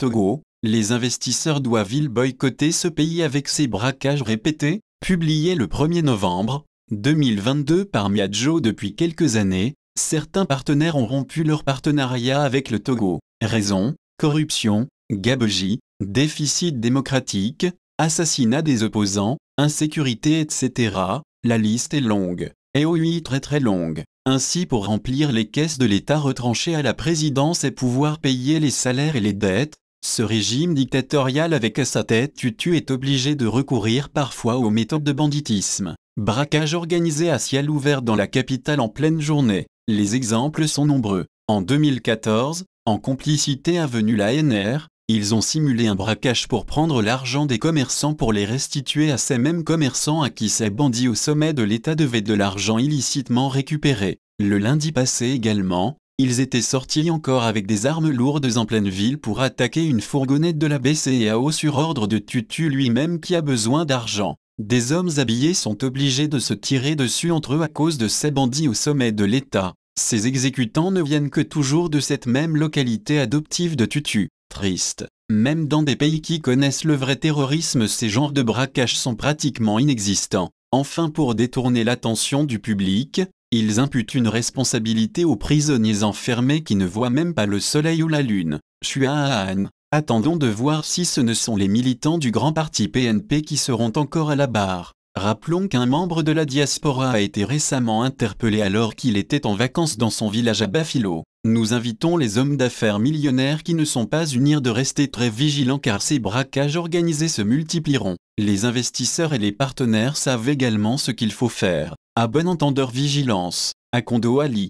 Togo, les investisseurs doivent-ils boycotter ce pays avec ses braquages répétés Publié le 1er novembre 2022 par Miadjo depuis quelques années, certains partenaires ont rompu leur partenariat avec le Togo. Raison, corruption, gabegie, déficit démocratique, assassinat des opposants, insécurité, etc. La liste est longue. Et oui, très très longue. Ainsi, pour remplir les caisses de l'État retranché à la présidence et pouvoir payer les salaires et les dettes, ce régime dictatorial avec sa tête tutu est obligé de recourir parfois aux méthodes de banditisme. Braquage organisé à ciel ouvert dans la capitale en pleine journée. Les exemples sont nombreux. En 2014, en complicité avenue la NR, ils ont simulé un braquage pour prendre l'argent des commerçants pour les restituer à ces mêmes commerçants à qui ces bandits au sommet de l'État devaient de l'argent illicitement récupéré. Le lundi passé également, ils étaient sortis encore avec des armes lourdes en pleine ville pour attaquer une fourgonnette de la BCEAO sur ordre de Tutu lui-même qui a besoin d'argent. Des hommes habillés sont obligés de se tirer dessus entre eux à cause de ces bandits au sommet de l'État. Ces exécutants ne viennent que toujours de cette même localité adoptive de Tutu. Triste. Même dans des pays qui connaissent le vrai terrorisme, ces genres de braquages sont pratiquement inexistants. Enfin pour détourner l'attention du public, ils imputent une responsabilité aux prisonniers enfermés qui ne voient même pas le soleil ou la lune. Chuan. Attendons de voir si ce ne sont les militants du grand parti PNP qui seront encore à la barre. Rappelons qu'un membre de la diaspora a été récemment interpellé alors qu'il était en vacances dans son village à Bafilo. Nous invitons les hommes d'affaires millionnaires qui ne sont pas unis de rester très vigilants car ces braquages organisés se multiplieront. Les investisseurs et les partenaires savent également ce qu'il faut faire. A bon entendeur vigilance, à Kondo Ali.